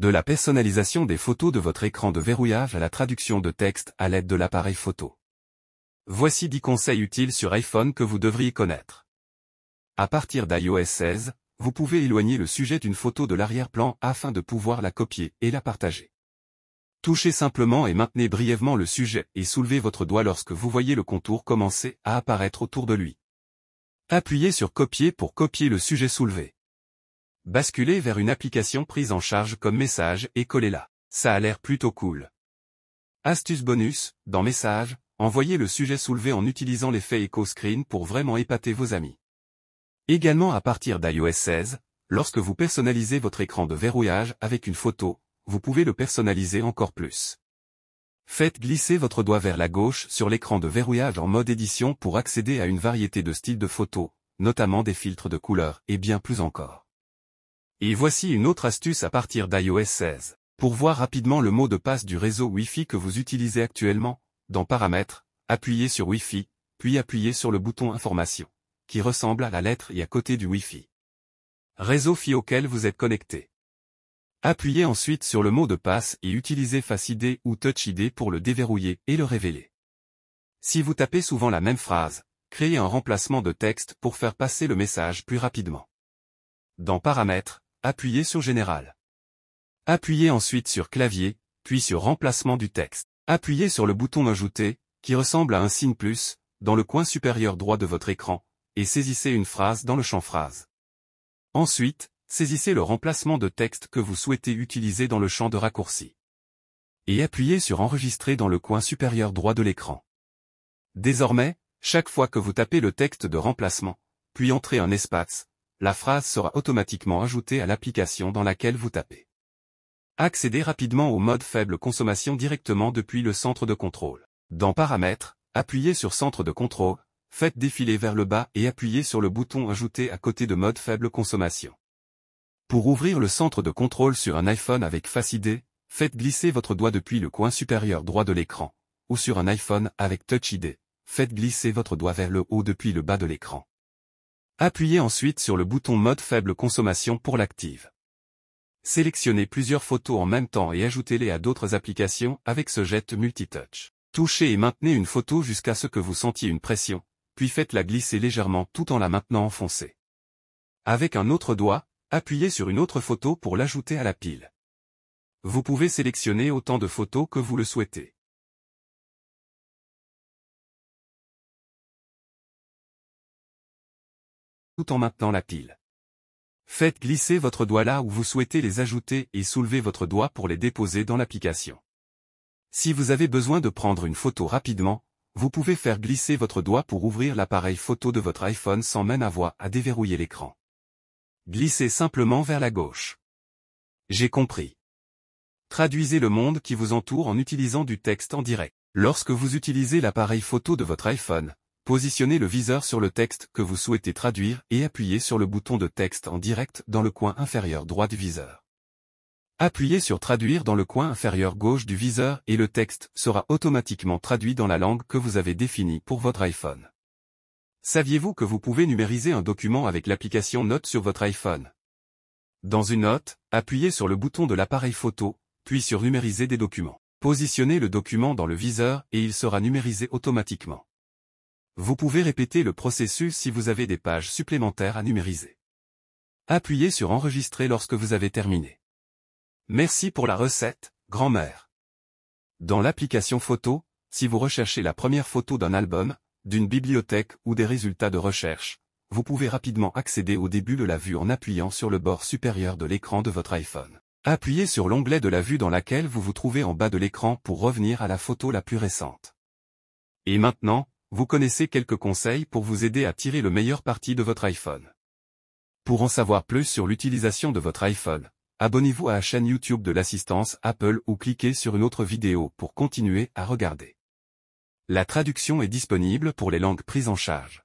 de la personnalisation des photos de votre écran de verrouillage à la traduction de texte à l'aide de l'appareil photo. Voici 10 conseils utiles sur iPhone que vous devriez connaître. À partir d'iOS 16, vous pouvez éloigner le sujet d'une photo de l'arrière-plan afin de pouvoir la copier et la partager. Touchez simplement et maintenez brièvement le sujet et soulevez votre doigt lorsque vous voyez le contour commencer à apparaître autour de lui. Appuyez sur copier pour copier le sujet soulevé. Basculez vers une application prise en charge comme message et collez-la. Ça a l'air plutôt cool. Astuce bonus, dans message, envoyez le sujet soulevé en utilisant l'effet Echo Screen pour vraiment épater vos amis. Également à partir d'iOS 16, lorsque vous personnalisez votre écran de verrouillage avec une photo, vous pouvez le personnaliser encore plus. Faites glisser votre doigt vers la gauche sur l'écran de verrouillage en mode édition pour accéder à une variété de styles de photos, notamment des filtres de couleurs et bien plus encore. Et voici une autre astuce à partir d'iOS 16. Pour voir rapidement le mot de passe du réseau Wi-Fi que vous utilisez actuellement, dans Paramètres, appuyez sur Wi-Fi, puis appuyez sur le bouton Information, qui ressemble à la lettre et à côté du Wi-Fi. Réseau Fi auquel vous êtes connecté. Appuyez ensuite sur le mot de passe et utilisez Face ID ou Touch ID pour le déverrouiller et le révéler. Si vous tapez souvent la même phrase, créez un remplacement de texte pour faire passer le message plus rapidement. Dans Paramètres, appuyez sur Général. Appuyez ensuite sur Clavier, puis sur Remplacement du texte. Appuyez sur le bouton Ajouter, qui ressemble à un signe plus, dans le coin supérieur droit de votre écran, et saisissez une phrase dans le champ Phrase. Ensuite, saisissez le remplacement de texte que vous souhaitez utiliser dans le champ de raccourci. Et appuyez sur Enregistrer dans le coin supérieur droit de l'écran. Désormais, chaque fois que vous tapez le texte de remplacement, puis entrez un espace, la phrase sera automatiquement ajoutée à l'application dans laquelle vous tapez. Accédez rapidement au mode faible consommation directement depuis le centre de contrôle. Dans Paramètres, appuyez sur Centre de contrôle, faites défiler vers le bas et appuyez sur le bouton Ajouter à côté de mode faible consommation. Pour ouvrir le centre de contrôle sur un iPhone avec Face ID, faites glisser votre doigt depuis le coin supérieur droit de l'écran, ou sur un iPhone avec Touch ID, faites glisser votre doigt vers le haut depuis le bas de l'écran. Appuyez ensuite sur le bouton Mode faible consommation pour l'active. Sélectionnez plusieurs photos en même temps et ajoutez-les à d'autres applications avec ce jet multitouch. Touchez et maintenez une photo jusqu'à ce que vous sentiez une pression, puis faites-la glisser légèrement tout en la maintenant enfoncée. Avec un autre doigt, appuyez sur une autre photo pour l'ajouter à la pile. Vous pouvez sélectionner autant de photos que vous le souhaitez. en maintenant la pile. Faites glisser votre doigt là où vous souhaitez les ajouter et soulevez votre doigt pour les déposer dans l'application. Si vous avez besoin de prendre une photo rapidement, vous pouvez faire glisser votre doigt pour ouvrir l'appareil photo de votre iPhone sans même avoir à déverrouiller l'écran. Glissez simplement vers la gauche. J'ai compris. Traduisez le monde qui vous entoure en utilisant du texte en direct. Lorsque vous utilisez l'appareil photo de votre iPhone, Positionnez le viseur sur le texte que vous souhaitez traduire et appuyez sur le bouton de texte en direct dans le coin inférieur droit du viseur. Appuyez sur Traduire dans le coin inférieur gauche du viseur et le texte sera automatiquement traduit dans la langue que vous avez définie pour votre iPhone. Saviez-vous que vous pouvez numériser un document avec l'application Notes sur votre iPhone Dans une note, appuyez sur le bouton de l'appareil photo, puis sur Numériser des documents. Positionnez le document dans le viseur et il sera numérisé automatiquement. Vous pouvez répéter le processus si vous avez des pages supplémentaires à numériser. Appuyez sur Enregistrer lorsque vous avez terminé. Merci pour la recette, grand-mère. Dans l'application photo, si vous recherchez la première photo d'un album, d'une bibliothèque ou des résultats de recherche, vous pouvez rapidement accéder au début de la vue en appuyant sur le bord supérieur de l'écran de votre iPhone. Appuyez sur l'onglet de la vue dans laquelle vous vous trouvez en bas de l'écran pour revenir à la photo la plus récente. Et maintenant, vous connaissez quelques conseils pour vous aider à tirer le meilleur parti de votre iPhone. Pour en savoir plus sur l'utilisation de votre iPhone, abonnez-vous à la chaîne YouTube de l'assistance Apple ou cliquez sur une autre vidéo pour continuer à regarder. La traduction est disponible pour les langues prises en charge.